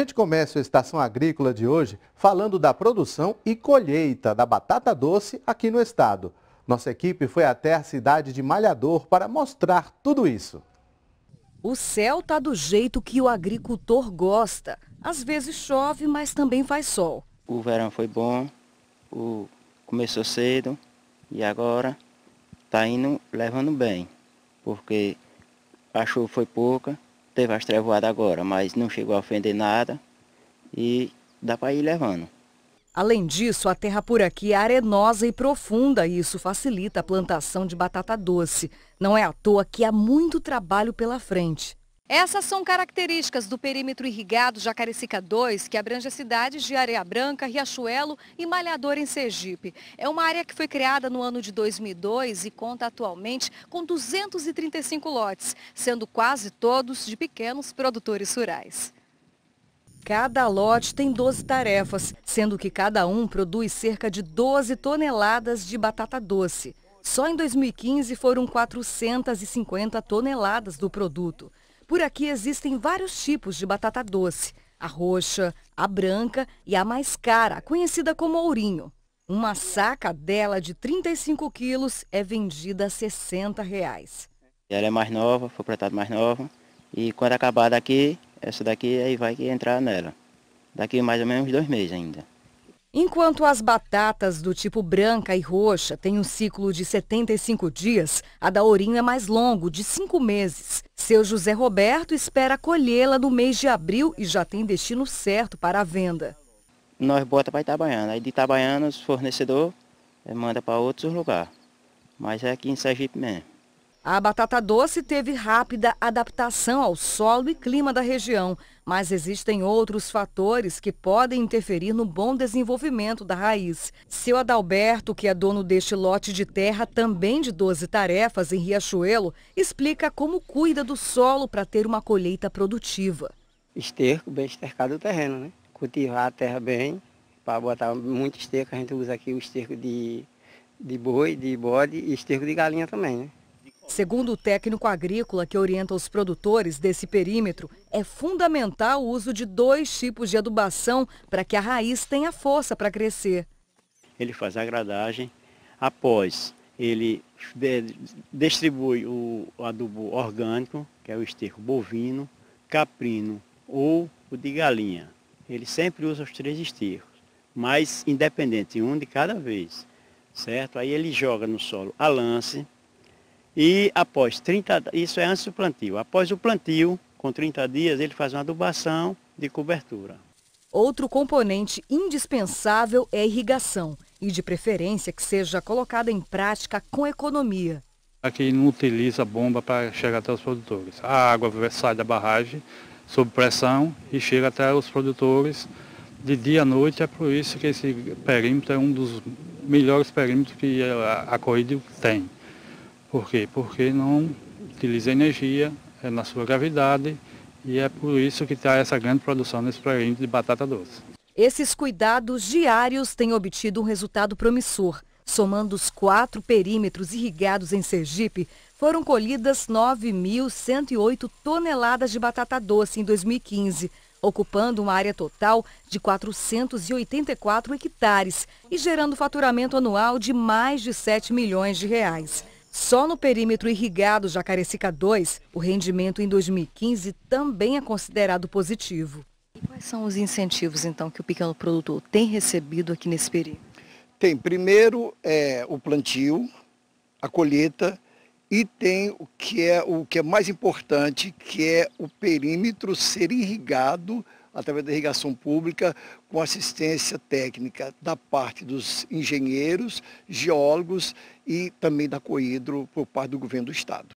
A gente começa a Estação Agrícola de hoje falando da produção e colheita da batata doce aqui no estado. Nossa equipe foi até a cidade de Malhador para mostrar tudo isso. O céu está do jeito que o agricultor gosta. Às vezes chove, mas também faz sol. O verão foi bom, o... começou cedo e agora está indo levando bem, porque a chuva foi pouca teve as trevoadas agora, mas não chegou a ofender nada e dá para ir levando. Além disso, a terra por aqui é arenosa e profunda e isso facilita a plantação de batata doce. Não é à toa que há muito trabalho pela frente. Essas são características do perímetro irrigado Jacarecica 2, que abrange as cidades de Areia Branca, Riachuelo e Malhador em Sergipe. É uma área que foi criada no ano de 2002 e conta atualmente com 235 lotes, sendo quase todos de pequenos produtores rurais. Cada lote tem 12 tarefas, sendo que cada um produz cerca de 12 toneladas de batata doce. Só em 2015 foram 450 toneladas do produto. Por aqui existem vários tipos de batata doce. A roxa, a branca e a mais cara, conhecida como ourinho. Uma saca dela de 35 quilos é vendida a 60 reais. Ela é mais nova, foi plantada mais nova. E quando acabar daqui, essa daqui aí vai entrar nela. Daqui mais ou menos dois meses ainda. Enquanto as batatas do tipo branca e roxa têm um ciclo de 75 dias, a da ourinho é mais longo, de 5 meses. Seu José Roberto espera colhê-la no mês de abril e já tem destino certo para a venda. Nós bota para Itabaiana, aí de Itabaiana os fornecedor eh, manda para outros lugares, mas é aqui em Sergipe mesmo. A batata doce teve rápida adaptação ao solo e clima da região, mas existem outros fatores que podem interferir no bom desenvolvimento da raiz. Seu Adalberto, que é dono deste lote de terra também de 12 tarefas em Riachuelo, explica como cuida do solo para ter uma colheita produtiva. Esterco, bem estercado o terreno, né? Cultivar a terra bem, para botar muito esterco, a gente usa aqui o esterco de, de boi, de bode e esterco de galinha também, né? Segundo o técnico agrícola que orienta os produtores desse perímetro, é fundamental o uso de dois tipos de adubação para que a raiz tenha força para crescer. Ele faz a gradagem, após ele distribui o adubo orgânico, que é o esterco bovino, caprino ou o de galinha. Ele sempre usa os três estercos, mas independente, um de cada vez, certo? Aí ele joga no solo a lance, e após 30, isso é antes do plantio. Após o plantio, com 30 dias, ele faz uma adubação de cobertura. Outro componente indispensável é a irrigação, e de preferência que seja colocada em prática com economia. Aqui não utiliza bomba para chegar até os produtores. A água sai da barragem sob pressão e chega até os produtores de dia à noite. É por isso que esse perímetro é um dos melhores perímetros que a Corrida tem. Por quê? Porque não utiliza energia, é na sua gravidade e é por isso que está essa grande produção nesse programa de batata doce. Esses cuidados diários têm obtido um resultado promissor. Somando os quatro perímetros irrigados em Sergipe, foram colhidas 9.108 toneladas de batata doce em 2015, ocupando uma área total de 484 hectares e gerando faturamento anual de mais de 7 milhões de reais. Só no perímetro irrigado Jacarecica 2, o rendimento em 2015 também é considerado positivo. E quais são os incentivos, então, que o pequeno produtor tem recebido aqui nesse perímetro? Tem, primeiro, é, o plantio, a colheita e tem o que é o que é mais importante, que é o perímetro ser irrigado através da irrigação pública, com assistência técnica da parte dos engenheiros, geólogos e também da Coidro por parte do governo do Estado.